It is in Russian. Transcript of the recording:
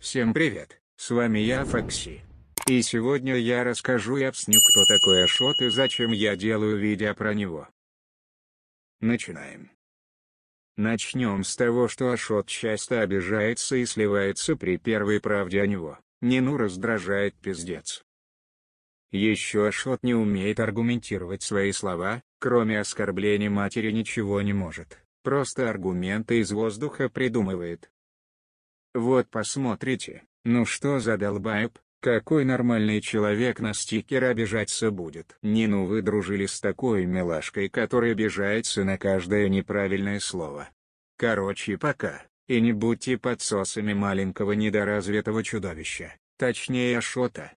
Всем привет, с вами я Фокси. И сегодня я расскажу и обсню кто такой Ашот и зачем я делаю видео про него. Начинаем. Начнем с того, что Ашот часто обижается и сливается при первой правде о него, Нину раздражает пиздец. Еще Ашот не умеет аргументировать свои слова, кроме оскорблений матери ничего не может, просто аргументы из воздуха придумывает, вот посмотрите, ну что за долбаеб, какой нормальный человек на стикер обижаться будет? Не ну вы дружили с такой милашкой, которая обижается на каждое неправильное слово. Короче пока, и не будьте подсосами маленького недоразвитого чудовища, точнее ашота.